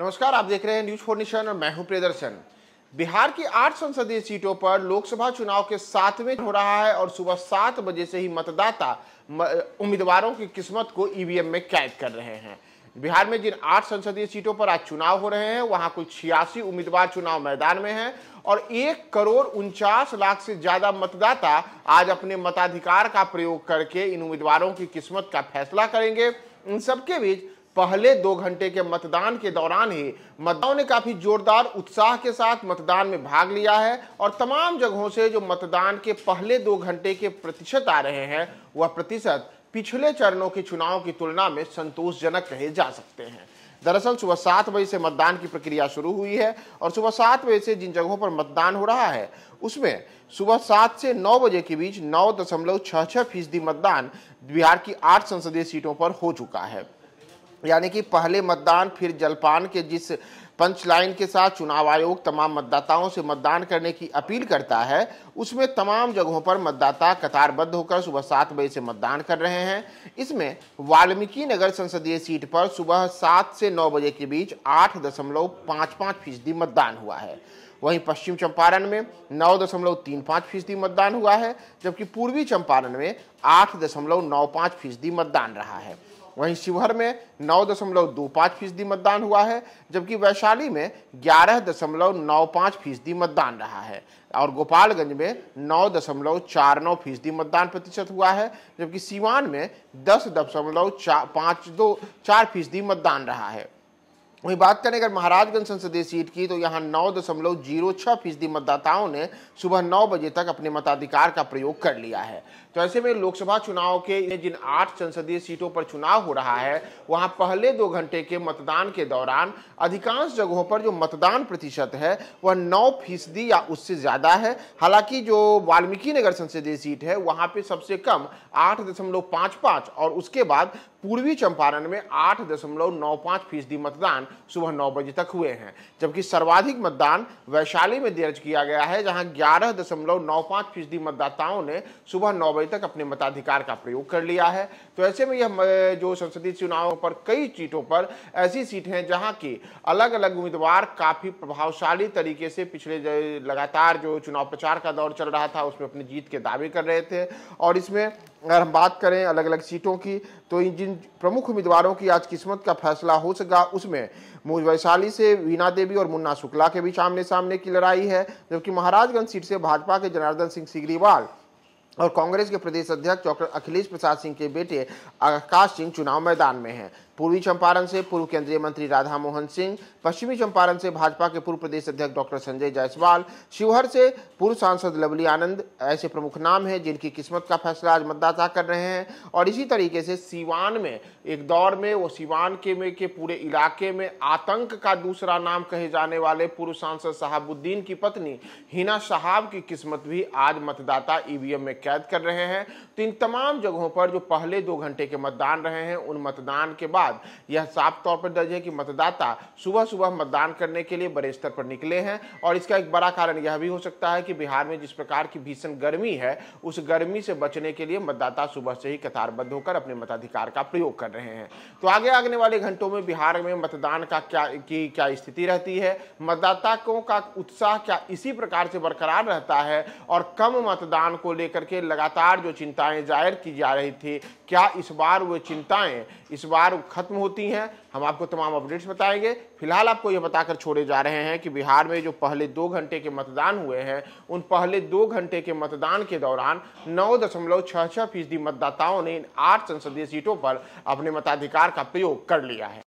नमस्कार आप देख रहे हैं न्यूज फोर्निशन और मैं हूं प्रियदर्शन बिहार की आठ संसदीय सीटों पर लोकसभा चुनाव के सातवें हो रहा है और सुबह सात बजे से ही मतदाता उम्मीदवारों की किस्मत को ईवीएम e में कैद कर रहे हैं बिहार में जिन आठ संसदीय सीटों पर आज चुनाव हो रहे हैं वहां कुल छियासी उम्मीदवार चुनाव मैदान में हैं और एक करोड़ उनचास लाख से ज्यादा मतदाता आज अपने मताधिकार का प्रयोग करके इन उम्मीदवारों की किस्मत का फैसला करेंगे इन सबके बीच पहले दो घंटे के मतदान के दौरान ही मतदाताओं ने काफी जोरदार उत्साह के साथ मतदान में भाग लिया है और तमाम जगहों से जो मतदान के पहले दो घंटे के प्रतिशत आ रहे हैं वह प्रतिशत पिछले चरणों के चुनाव की तुलना में संतोषजनक कहे जा सकते हैं दरअसल सुबह सात बजे से मतदान की प्रक्रिया शुरू हुई है और सुबह सात बजे से जिन जगहों पर मतदान हो रहा है उसमें सुबह सात से नौ बजे के बीच नौ दशमलव छः छः फीसदी मतदान बिहार की आठ संसदीय सीटों पर हो चुका है यानी कि पहले मतदान फिर जलपान के जिस पंच लाइन के साथ चुनाव आयोग तमाम मतदाताओं से मतदान करने की अपील करता है उसमें तमाम जगहों पर मतदाता कतारबद्ध होकर सुबह सात बजे से मतदान कर रहे हैं इसमें वाल्मीकि नगर संसदीय सीट पर सुबह सात से नौ बजे के बीच आठ दशमलव पाँच पाँच फीसदी मतदान हुआ है वहीं पश्चिम चंपारण में नौ दशमलव तीन पाँच फीसदी मतदान हुआ है जबकि पूर्वी चंपारण में आठ दशमलव नौ पाँच फीसदी मतदान रहा है वहीं शिवहर में नौ दशमलव दो पाँच फीसदी मतदान हुआ है जबकि वैशाली में ग्यारह दशमलव नौ पाँच फीसदी मतदान रहा है और गोपालगंज में नौ दशमलव चार नौ फीसदी मतदान प्रतिशत हुआ है जबकि सीवान में दस दशमलव चार पाँच दो चार फीसदी मतदान रहा है वहीं बात करें अगर महाराजगंज संसदीय सीट की तो यहाँ नौ दशमलव जीरो छः फीसदी मतदाताओं ने सुबह नौ बजे तक अपने मताधिकार का प्रयोग कर लिया है तो ऐसे में लोकसभा चुनाव के जिन आठ संसदीय सीटों पर चुनाव हो रहा है वहां पहले दो घंटे के मतदान के दौरान अधिकांश जगहों पर जो मतदान प्रतिशत है वह नौ फीसदी या उससे ज्यादा है हालांकि जो वाल्मीकि नगर संसदीय सीट है वहां पे सबसे कम आठ दशमलव पाँच पाँच और उसके बाद पूर्वी चंपारण में आठ दशमलव नौ पाँच फीसदी मतदान सुबह नौ बजे तक हुए हैं जबकि सर्वाधिक मतदान वैशाली में दर्ज किया गया है जहां ग्यारह दशमलव नौ पाँच फीसदी मतदाताओं ने सुबह नौ बजे तक अपने मताधिकार का प्रयोग कर लिया है तो ऐसे में यह जो संसदीय चुनाव पर कई सीटों पर ऐसी सीट हैं जहां की अलग अलग उम्मीदवार काफ़ी प्रभावशाली तरीके से पिछले लगातार जो चुनाव प्रचार का दौर चल रहा था उसमें अपनी जीत के दावे कर रहे थे और इसमें अगर हम बात करें अलग अलग सीटों की तो इन जिन प्रमुख उम्मीदवारों की आज किस्मत का फैसला हो सका उसमें वैशाली से वीना देवी और मुन्ना शुक्ला के बीच आमने सामने की लड़ाई है जबकि महाराजगंज सीट से भाजपा के जनार्दन सिंह सिगरीवाल और कांग्रेस के प्रदेश अध्यक्ष डॉक्टर अखिलेश प्रसाद सिंह के बेटे आकाश सिंह चुनाव मैदान में हैं पूर्वी चंपारण से पूर्व केंद्रीय मंत्री राधा मोहन सिंह पश्चिमी चंपारण से भाजपा के पूर्व प्रदेश अध्यक्ष डॉक्टर संजय जायसवाल शिवहर से पूर्व सांसद लवली आनंद ऐसे प्रमुख नाम हैं जिनकी किस्मत का फैसला आज मतदाता कर रहे हैं और इसी तरीके से सीवान में एक दौर में वो सीवान के में के पूरे इलाके में आतंक का दूसरा नाम कहे जाने वाले पूर्व सांसद शहाबुद्दीन की पत्नी हिना शहाब की किस्मत भी आज मतदाता ईवीएम में कैद कर रहे हैं तो इन तमाम जगहों पर जो पहले दो घंटे के मतदान रहे हैं उन मतदान के बाद बाद यह साफ तौर पर दर्ज है कि मतदाता सुबह सुबह मतदान करने के लिए बड़े स्तर पर निकले हैं और इसका एक बड़ा कारण यह भी हो सकता है कि बिहार में जिस प्रकार की भीषण गर्मी है उस गर्मी से बचने के लिए मतदाता सुबह से ही कतारबद्ध होकर अपने मताधिकार का प्रयोग कर रहे हैं तो आगे आने वाले घंटों में बिहार में मतदान का क्या की क्या स्थिति रहती है मतदाताओं का उत्साह क्या इसी प्रकार से बरकरार रहता है और कम मतदान को लेकर के लगातार जो चिंताएं जाहिर की जा रही थी क्या इस बार वो चिंताएं इस बार खत्म होती हैं हम आपको तमाम अपडेट्स बताएंगे फिलहाल आपको ये बताकर छोड़े जा रहे हैं कि बिहार में जो पहले दो घंटे के मतदान हुए हैं उन पहले दो घंटे के मतदान के दौरान नौ दशमलव छः छः फीसदी मतदाताओं ने इन आठ संसदीय सीटों पर अपने मताधिकार का प्रयोग कर लिया है